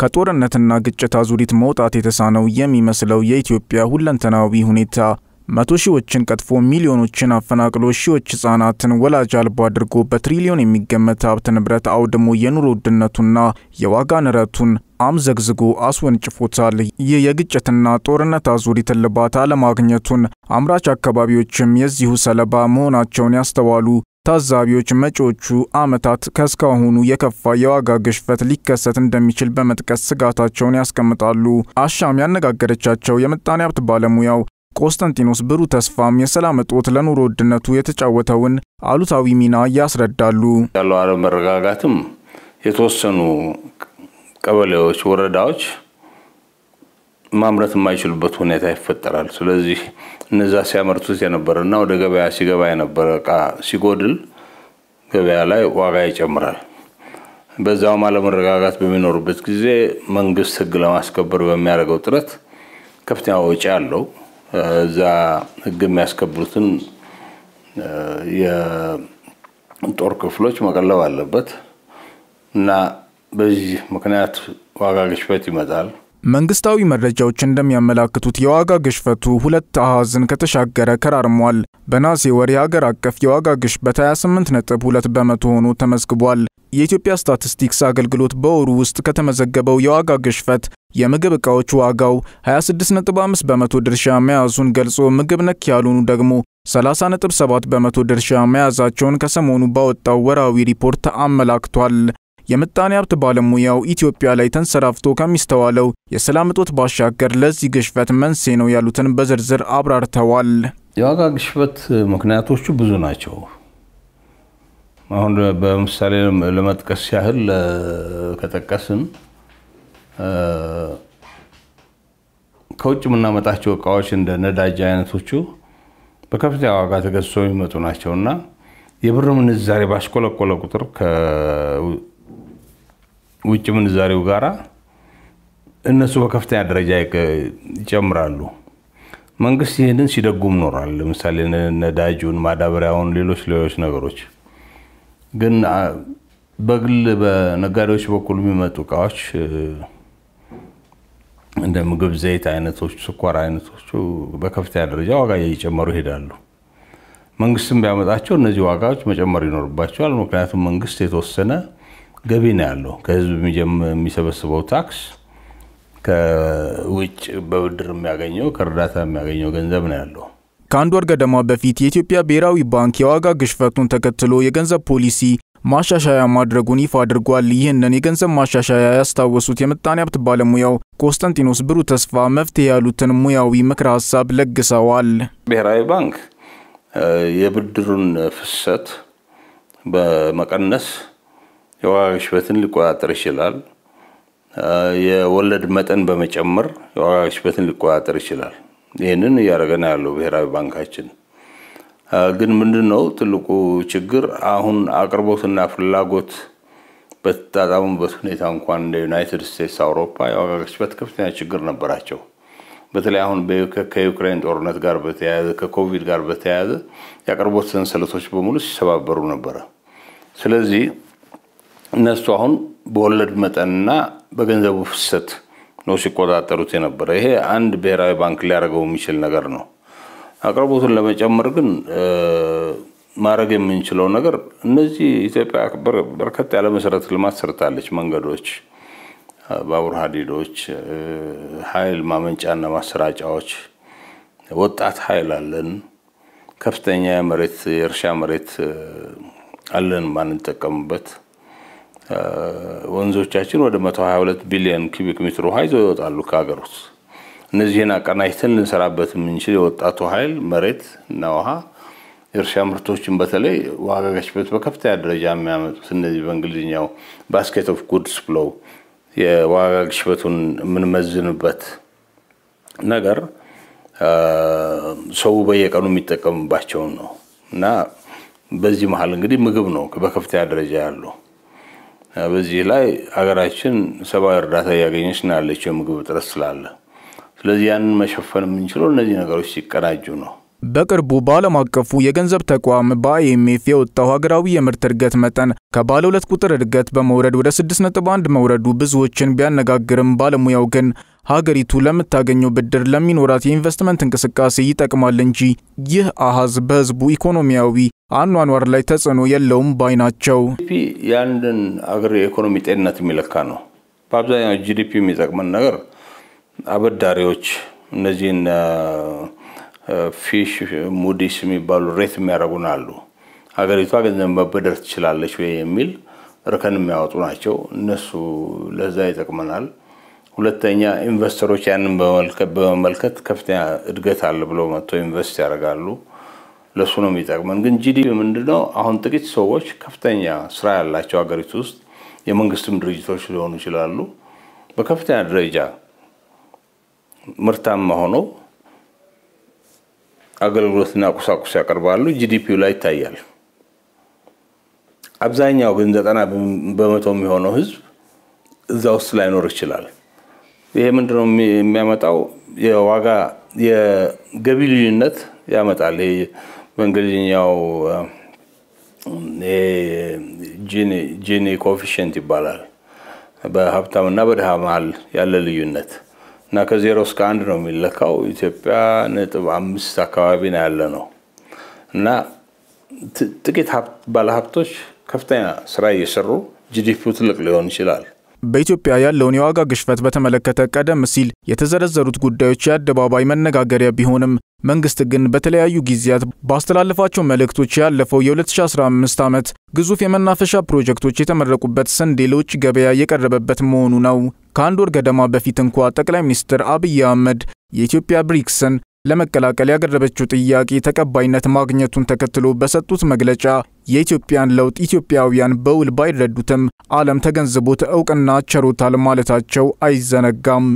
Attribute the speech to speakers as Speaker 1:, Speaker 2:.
Speaker 1: ከጦርነትና ግጭት አዙሪት መውጣት የተሳነው የሚመስለው የኢትዮጵያ ሁለንተናዊ ሁኔታ መቶ ሺዎችን ቀጥፎ ሚሊዮኖችን አፈናቅሎ ሺዎች ህጻናትን ወላጅ አልባ አድርጎ በትሪሊዮን የሚገመት ሀብት ንብረት አውድሞ የኑሮ ውድነቱና የዋጋ ንረቱን አምዘግዝጎ አስወንጭፎታል። ይህ የግጭትና ጦርነት አዙሪት እልባት አለማግኘቱን አምራች አካባቢዎችም የዚሁ ሰለባ መሆናቸውን ያስተዋሉ ታዛቢዎች መጪዎቹ ዓመታት ከእስካሁኑ የከፋ የዋጋ ግሽበት ሊከሰት እንደሚችል በመጥቀስ ስጋታቸውን ያስቀምጣሉ። አሻም ያነጋገረቻቸው የምጣኔ ሀብት ባለሙያው ቆስጠንጢኖስ ብሩ ተስፋም የሰላም እጦት ለኑሮ ውድነቱ የተጫወተውን
Speaker 2: አሉታዊ ሚና ያስረዳሉ። ያለው አለመረጋጋትም የተወሰኑ ቀበሌዎች፣ ወረዳዎች ማምረት የማይችሉበት ሁኔታ ይፈጠራል። ስለዚህ እነዛ ሲያመርቱት የነበረና ወደ ገበያ ሲገባ የነበረ እቃ ሲጎድል ገበያ ላይ ዋጋ ይጨምራል። በዛውም አለመረጋጋት በሚኖርበት ጊዜ መንግስት ህግ ለማስከበር በሚያደርገው ጥረት ከፍተኛ ወጪ አለው። እዛ ህግ የሚያስከብሩትን የጦር ክፍሎች መቀለብ አለበት እና በዚህ ምክንያት ዋጋ ግሽበት ይመጣል።
Speaker 1: መንግስታዊ መረጃዎች እንደሚያመላክቱት የዋጋ ግሽበቱ ሁለት አሃዝን ከተሻገረ ከራርሟል። በነሐሴ ወር የአገር አቀፍ የዋጋ ግሽበት 2 በመቶ ሆኖ ተመዝግቧል። የኢትዮጵያ ስታቲስቲክስ አገልግሎት በወሩ ውስጥ ከተመዘገበው የዋጋ ግሽበት የምግብ ዕቃዎች ዋጋው 26.5 በመቶ ድርሻ መያዙን ገልጾ ምግብ ነክ ያልሆኑ ደግሞ 30.7 በመቶ ድርሻ መያዛቸውን ከሰሞኑ ባወጣው ወራዊ ሪፖርት አመላክቷል። የምጣኔ ሀብት ባለሙያው ኢትዮጵያ ላይ ተንሰራፍቶ ከሚስተዋለው የሰላም እጦት ባሻገር ለዚህ ግሽበት መንስኤ ነው ያሉትን
Speaker 2: በዝርዝር አብራርተዋል። የዋጋ ግሽበት ምክንያቶቹ ብዙ ናቸው። አሁን በምሳሌ ለመጥቀስ ያህል ከጠቀስን ከውጭ የምናመጣቸው እቃዎች እንደ ነዳጅ አይነቶቹ በከፍተኛ ዋጋ ተገዝቶ የሚመጡ ናቸው እና የብር ምንዛሬ ባሽቆለቆለ ቁጥር ውጭ ምንዛሬው ጋራ እነሱ በከፍተኛ ደረጃ ይጨምራሉ። መንግስት ይህንን ሲደጉም ኖሯል። ለምሳሌ ነዳጁን፣ ማዳበሪያውን፣ ሌሎች ሌሎች ነገሮች ግን በግል በነጋዴዎች በኩል የሚመጡ እቃዎች እንደ ምግብ ዘይት አይነቶች ስኳር አይነቶቹ በከፍተኛ ደረጃ ዋጋ እየጨመሩ ይሄዳሉ። መንግስትም ቢያመጣቸው እነዚህ ዋጋዎች መጨመር ይኖርባቸዋል። ምክንያቱም መንግስት የተወሰነ ገቢ ነው ያለው። ከህዝብ የሚሰበስበው ታክስ ከውጭ በብድር የሚያገኘው ከእርዳታ የሚያገኘው ገንዘብ ነው ያለው።
Speaker 1: ከአንድ ወር ገደማ በፊት የኢትዮጵያ ብሔራዊ ባንክ የዋጋ ግሽፈቱን ተከትሎ የገንዘብ ፖሊሲ ማሻሻያ ማድረጉን ይፋ አድርጓል። ይህንን የገንዘብ ማሻሻያ ያስታወሱት የምጣኔ ሀብት ባለሙያው ኮንስታንቲኖስ ብሩ ተስፋ መፍትሄ ያሉትን ሙያዊ ምክረ ሀሳብ ለግሰዋል።
Speaker 2: ብሔራዊ ባንክ የብድሩን ፍሰት በመቀነስ የዋጋ ግሽበትን ሊቆጣጠር ይችላል። የወለድ መጠን በመጨመር የዋጋ ግሽበትን ሊቆጣጠር ይችላል። ይህንን እያደረገን ያለው ብሔራዊ ባንካችን ግን ምንድን ነው ትልቁ ችግር አሁን አቅርቦትና ፍላጎት በተጣጣሙበት ሁኔታ እንኳን እንደ ዩናይትድ ስቴትስ፣ አውሮፓ የዋጋ ግሽበት ከፍተኛ ችግር ነበራቸው። በተለይ አሁን ከዩክሬን ጦርነት ጋር በተያያዘ ከኮቪድ ጋር በተያያዘ የአቅርቦት ሰንሰለቶች በሙሉ ሲሰባበሩ ነበረ። ስለዚህ እነሱ አሁን በወለድ መጠንና በገንዘቡ ፍሰት ነው ሲቆጣጠሩት የነበረ። ይሄ አንድ ብሔራዊ ባንክ ሊያደርገው የሚችል ነገር ነው። አቅርቦቱን ለመጨመር ግን ማድረግ የምንችለው ነገር እነዚህ ኢትዮጵያ በርከት ያለ መሰረተ ልማት ሰርታለች። መንገዶች፣ ባቡር ሀዲዶች፣ ኃይል ማመንጫና ማሰራጫዎች፣ ወጣት ኃይል አለን። ከፍተኛ የመሬት የእርሻ መሬት አለን ማንጠቀምበት ወንዞቻችን ወደ 122 ቢሊዮን ኪቢክ ሜትር ውሃ ይዘው ይወጣሉ ከሀገር ውስጥ። እነዚህን አቀናጅተን ልንሰራበት የምንችል የወጣቱ ኃይል መሬት እና ውሃ የእርሻ ምርቶችን በተለይ ዋጋ ግሽበት በከፍተኛ ደረጃ የሚያመጡት እነዚህ በእንግሊዝኛው ባስኬት ኦፍ ጉድስ ብለው የዋጋ ግሽበቱን የምንመዝንበት ነገር ሰው በየቀኑ የሚጠቀምባቸውን ነው እና በዚህ መሀል እንግዲህ ምግብ ነው በከፍተኛ ደረጃ ያለው በዚህ ላይ ሀገራችን ሰብአዊ እርዳታ እያገኘች ነው ያለችው፣ የምግብ እጥረት ስላለ። ስለዚህ ያንን መሸፈን የምንችለው እነዚህ ነገሮች ሲቀናጁ ነው።
Speaker 1: በቅርቡ በዓለም አቀፉ የገንዘብ ተቋም በአይኤምኤፍ የወጣው ሀገራዊ የምርት እድገት መጠን ከባለ ሁለት ቁጥር እድገት በመውረድ ወደ 6.1 መውረዱ ብዙዎችን ቢያነጋግርም ባለሙያው ግን ሀገሪቱ ለምታገኘው ብድር ለሚኖራት የኢንቨስትመንት እንቅስቃሴ ይጠቅማል እንጂ ይህ አሃዝ በህዝቡ ኢኮኖሚያዊ አኗኗር ላይ ተጽዕኖ የለውም ባይ ናቸው።
Speaker 2: የአንድን አገር የኢኮኖሚ ጤንነት የሚለካ ነው። በአብዛኛው ጂዲፒ የሚጠቅመን ነገር አበዳሪዎች እነዚህን ፊሽ ሙዲስ የሚባሉ ሬት የሚያደርጉን አሉ። ሀገሪቷ ገንዘብ መበደር ትችላለች ወይ የሚል እርከን የሚያወጡ ናቸው። እነሱ ለዛ ይጠቅመናል። ሁለተኛ ኢንቨስተሮች ያንን በመመልከት ከፍተኛ እድገት አለ ብለው መጥቶ ኢንቨስት ያደርጋሉ። ለእሱ ነው የሚጠቅመን። ግን ጂዲ ምንድነው? አሁን ጥቂት ሰዎች ከፍተኛ ስራ ያላቸው ሀገሪቱ ውስጥ የመንግስትም ድርጅቶች ሊሆኑ ይችላሉ በከፍተኛ ደረጃ ምርታማ ሆነው አገልግሎትና ቁሳቁስ ያቀርባሉ። ጂዲፒው ላይ ይታያል። አብዛኛው ግን ዘጠና በመቶ የሚሆነው ህዝብ እዛ ውስጥ ላይኖር ይችላል። ይሄ ምንድነው የሚያመጣው? የዋጋ የገቢ ልዩነት ያመጣል። በእንግሊዝኛው ጂኒ ኮፊሽንት ይባላል። በሀብታምና በድሃ መሀል ያለ ልዩነት እና ከዜሮ እስከ አንድ ነው የሚለካው። ኢትዮጵያ ነጥብ አምስት አካባቢ ነው ያለ ነው እና ጥቂት ባለሀብቶች ከፍተኛ ስራ እየሰሩ ጂዲፒው ትልቅ ሊሆን ይችላል። በኢትዮጵያ
Speaker 1: ያለውን የዋጋ ግሽበት በተመለከተ ቀደም ሲል የተዘረዘሩት ጉዳዮች የአደባባይ መነጋገሪያ ቢሆንም መንግስት ግን በተለያዩ ጊዜያት ባስተላለፋቸው መልእክቶች ያለፈው የ2015 ዓመት ግዙፍ የመናፈሻ ፕሮጀክቶች የተመረቁበት ስንዴ ለውጭ ገበያ የቀረበበት መሆኑ ነው። ከአንድ ወር ገደማ በፊት እንኳ ጠቅላይ ሚኒስትር አብይ አህመድ የኢትዮጵያ ብሪክስን ለመቀላቀል ያቀረበችው ጥያቄ ተቀባይነት ማግኘቱን ተከትሎ በሰጡት መግለጫ የኢትዮጵያን ለውጥ ኢትዮጵያውያን በውል ባይረዱትም ዓለም ተገንዝቦት እውቅና ቸሮታል ማለታቸው አይዘነጋም።